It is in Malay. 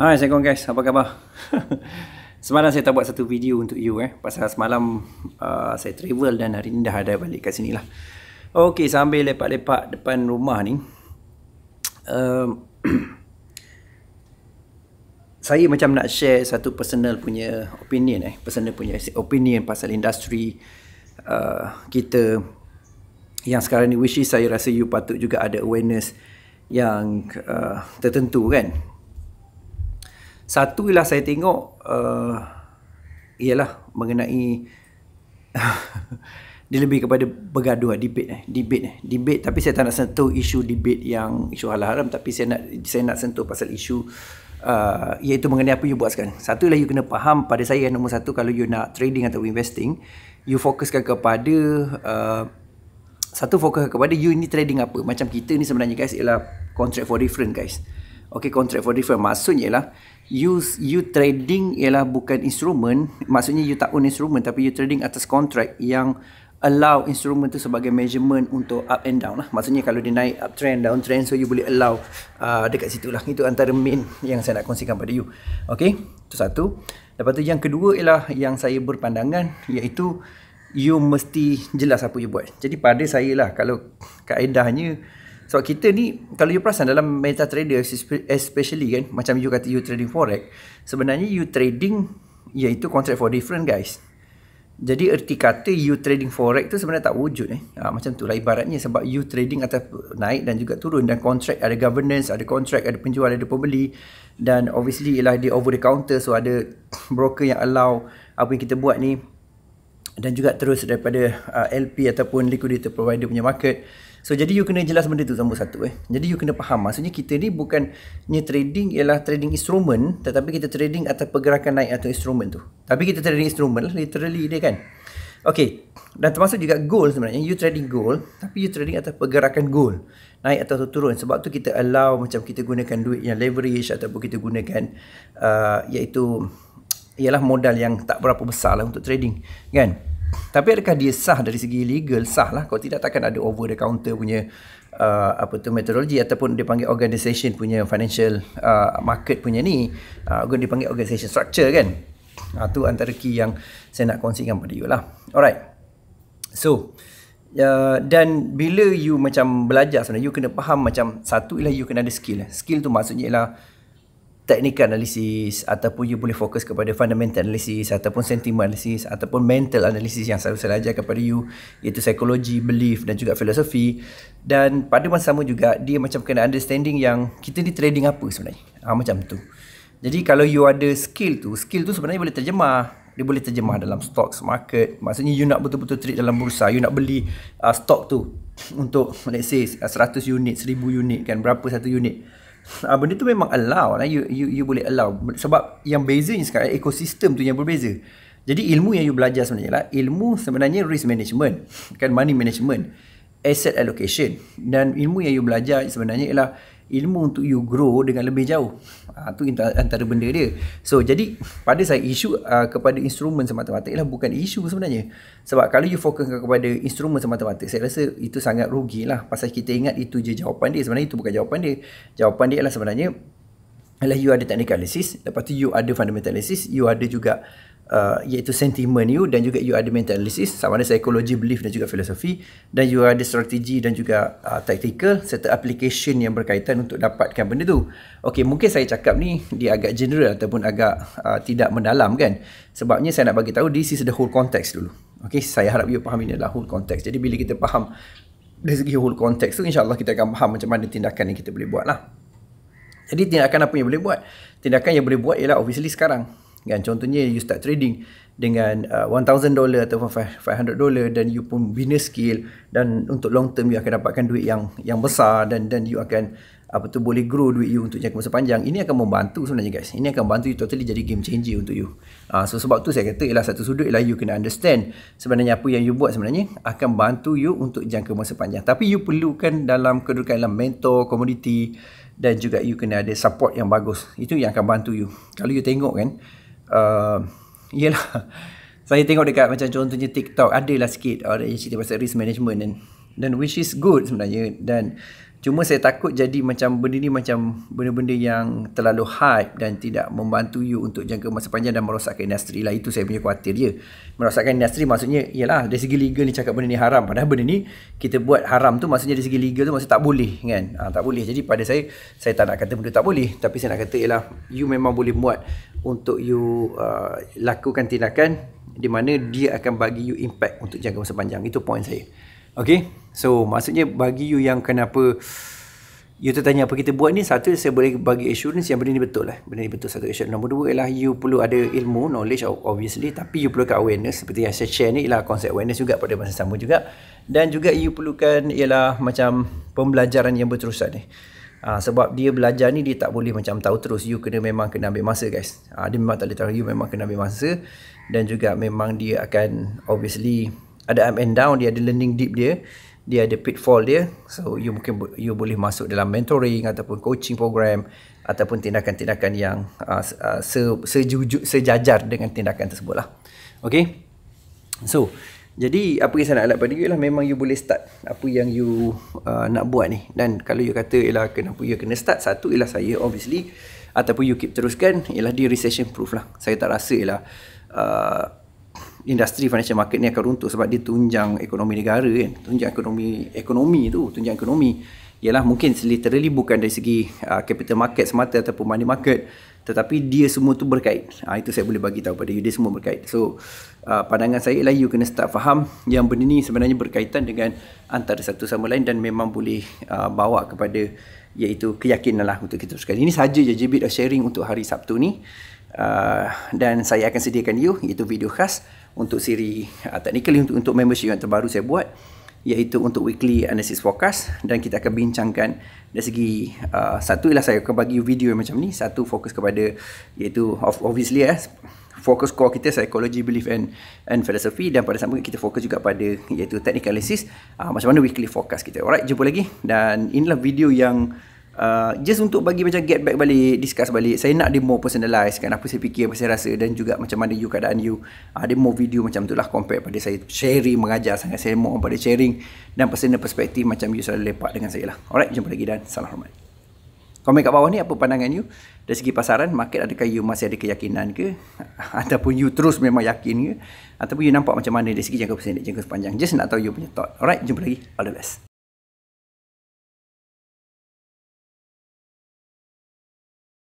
Hai, Assalamualaikum guys. Apa khabar? semalam saya tak buat satu video untuk you eh. Pasal semalam uh, saya travel dan hari ni dah ada balik kat sini lah. Okay, sambil lepak-lepak depan rumah ni. Um, saya macam nak share satu personal punya opinion eh. Personal punya opinion pasal industri uh, kita yang sekarang ni. Which saya rasa you patut juga ada awareness yang uh, tertentu kan satu ialah saya tengok uh, ialah mengenai dia lebih kepada bergaduh lah, debate eh debate eh debate tapi saya tak nak sentuh isu debate yang isu halal haram tapi saya nak saya nak sentuh pasal isu uh, iaitu mengenai apa you buat sekarang. Satu ialah you kena faham pada saya yang nombor satu kalau you nak trading atau investing you fokuskan kepada uh, satu fokus kepada you ni trading apa macam kita ni sebenarnya guys ialah contract for different guys. Uh, Okey, contract for different maksudnya ialah you you trading ialah bukan instrumen maksudnya you tak own instrumen tapi you trading atas contract yang allow instrumen tu sebagai measurement untuk up and down lah maksudnya kalau dia naik uptrend downtrend so you boleh allow uh, dekat situ lah itu antara main yang saya nak kongsikan pada you Okey, itu satu lepas tu yang kedua ialah yang saya berpandangan iaitu you mesti jelas apa you buat jadi pada saya lah kalau kaedahnya sebab kita ni kalau you perasan dalam meta trader especially kan macam you kata you trading forex, sebenarnya you trading iaitu ya contract for different guys. Jadi erti kata you trading forex tu sebenarnya tak wujud eh. Ha, macam tu lah ibaratnya sebab you trading atas naik dan juga turun dan contract ada governance, ada contract ada penjual, ada pembeli dan obviously ialah dia over the counter so ada broker yang allow apa yang kita buat ni dan juga terus daripada uh, ah, LP ataupun liquidity provider punya market. So jadi you kena jelas benda tu nombor satu eh. Jadi you kena faham maksudnya kita ni bukannya trading ialah trading instrument tetapi kita trading atas pergerakan naik atau instrument tu. Tapi kita trading instrument lah literally dia kan. Okay dan termasuk juga goal sebenarnya you trading goal, tapi you trading atas pergerakan goal naik atau turun sebab tu kita allow macam kita gunakan duit yang leverage ataupun kita gunakan uh, iaitu ialah modal yang tak berapa besar lah untuk trading kan. Tapi adakah dia sah dari segi legal? Sah lah. Kalau tidak takkan ada over the counter punya uh, apa tu meteorologi ataupun dia panggil organisation punya financial uh, market punya ni. Uh, dia panggil organisation structure kan. Uh, tu antara key yang saya nak kongsikan pada you lah. Alright. So, Uh, dan bila you macam belajar sebenarnya you kena faham macam satu ialah you kena ada skill skill tu maksudnya ialah technical analysis ataupun you boleh fokus kepada fundamental analysis ataupun sentiment analysis ataupun mental analysis yang selalu saya ajar kepada you iaitu psikologi, belief dan juga filosofi dan pada masa sama juga dia macam kena understanding yang kita ni trading apa sebenarnya ha, macam tu jadi kalau you ada skill tu, skill tu sebenarnya boleh terjemah dia boleh terjemah dalam stocks market maksudnya you nak betul-betul trade dalam bursa you nak beli uh, stock tu untuk let's say 100 unit 1000 unit kan berapa satu unit Ah benda tu memang allow lah. You, you you boleh allow sebab yang bezanya sekarang ekosistem tu yang berbeza. Jadi ilmu yang you belajar sebenarnya lah ilmu sebenarnya risk management, kan money management, asset allocation dan ilmu yang you belajar sebenarnya ialah ilmu untuk you grow dengan lebih jauh. Ha, tu antara benda dia. So jadi pada saya isu uh, kepada instrumen semata-mata ialah bukan isu sebenarnya. Sebab kalau you fokus kepada instrumen semata-mata, saya rasa itu sangat rugi lah. pasal kita ingat itu je jawapan dia. Sebenarnya itu bukan jawapan dia. Jawapan dia ialah sebenarnya ialah you ada technical analysis, lepas tu you ada fundamental analysis, you ada juga uh, iaitu sentiment you dan juga you ada mental analysis sama ada psikologi, belief dan juga filosofi dan you ada strategi dan juga uh, tactical serta application yang berkaitan untuk dapatkan benda tu. Okay, mungkin saya cakap ni dia agak general ataupun agak uh, tidak mendalam kan. Sebabnya saya nak bagi tahu this is the whole context dulu. Okay, saya harap you faham ini adalah whole context. Jadi bila kita faham dari segi whole context tu insyaAllah kita akan faham macam mana tindakan yang kita boleh buat lah. Jadi tindakan apa yang boleh buat? Tindakan yang boleh buat ialah obviously sekarang kan contohnya you start trading dengan uh, $1000 ataupun $500 dan you pun bina skill dan untuk long term you akan dapatkan duit yang yang besar dan dan you akan apa tu boleh grow duit you untuk jangka masa panjang ini akan membantu sebenarnya guys ini akan membantu you totally jadi game changer untuk you uh, so sebab tu saya kata ialah satu sudut ialah you kena understand sebenarnya apa yang you buat sebenarnya akan bantu you untuk jangka masa panjang tapi you perlukan dalam kedudukan dalam mentor community dan juga you kena ada support yang bagus itu yang akan bantu you kalau you tengok kan uh, yelah saya tengok dekat macam contohnya TikTok ada lah sikit orang uh, yang cerita pasal risk management dan dan which is good sebenarnya dan Cuma saya takut jadi macam benda ni macam benda-benda yang terlalu hype dan tidak membantu you untuk jangka masa panjang dan merosakkan industri lah. Itu saya punya khawatir dia. Ya. Merosakkan industri maksudnya ialah dari segi legal ni cakap benda ni haram. Padahal benda ni kita buat haram tu maksudnya dari segi legal tu maksudnya tak boleh kan. Ha, tak boleh. Jadi pada saya, saya tak nak kata benda tak boleh. Tapi saya nak kata ialah you memang boleh buat untuk you uh, lakukan tindakan di mana dia akan bagi you impact untuk jangka masa panjang. Itu point saya. Okay, so maksudnya bagi you yang kenapa you tertanya apa kita buat ni, satu saya boleh bagi assurance yang benda ni betul lah. Benda ni betul satu assurance. Nombor dua ialah you perlu ada ilmu, knowledge obviously, tapi you perlukan awareness. Seperti yang saya share ni ialah konsep awareness juga pada masa sama juga. Dan juga you perlukan ialah macam pembelajaran yang berterusan ni. Ha, sebab dia belajar ni dia tak boleh macam tahu terus you kena memang kena ambil masa guys ha, dia memang tak boleh tahu you memang kena ambil masa dan juga memang dia akan obviously ada up and down, dia ada learning deep dia, dia ada pitfall dia. So you mungkin you boleh masuk dalam mentoring ataupun coaching program ataupun tindakan-tindakan yang uh, uh, sejajar dengan tindakan tersebut lah. Okay. So, jadi apa yang saya nak alat pada you ialah memang you boleh start apa yang you uh, nak buat ni. Dan kalau you kata ialah kenapa you kena start, satu ialah saya obviously ataupun you keep teruskan ialah di recession proof lah. Saya tak rasa ialah industri financial market ni akan runtuh sebab dia tunjang ekonomi negara kan tunjang ekonomi ekonomi tu tunjang ekonomi ialah mungkin literally bukan dari segi uh, capital market semata ataupun money market tetapi dia semua tu berkait uh, itu saya boleh bagi tahu pada you dia semua berkait so uh, pandangan saya ialah you kena start faham yang benda ni sebenarnya berkaitan dengan antara satu sama lain dan memang boleh uh, bawa kepada iaitu keyakinan lah untuk kita sekali ini saja je JB dah sharing untuk hari Sabtu ni Ah, dan saya akan sediakan you iaitu video khas untuk siri uh, technically untuk untuk membership yang terbaru saya buat iaitu untuk weekly analysis forecast dan kita akan bincangkan dari segi uh, satu ialah saya akan bagi video macam ni satu fokus kepada iaitu obviously eh fokus core kita psychology belief and and philosophy dan pada sambungan kita fokus juga pada iaitu technical analysis uh, macam mana weekly forecast kita alright jumpa lagi dan inilah video yang Uh, just untuk bagi macam get back balik Discuss balik Saya nak dia more personalize Kan apa saya fikir Apa saya rasa Dan juga macam mana you Keadaan you uh, ah, Dia more video macam tu lah Compare pada saya Sharing mengajar sangat Saya more pada sharing Dan personal perspektif Macam you selalu lepak dengan saya lah Alright jumpa lagi dan Salam hormat Komen kat bawah ni Apa pandangan you Dari segi pasaran Market adakah you masih ada keyakinan ke Ataupun you terus memang yakin ke Ataupun you nampak macam mana Dari segi jangka pendek Jangka sepanjang Just nak tahu you punya thought Alright jumpa lagi All the best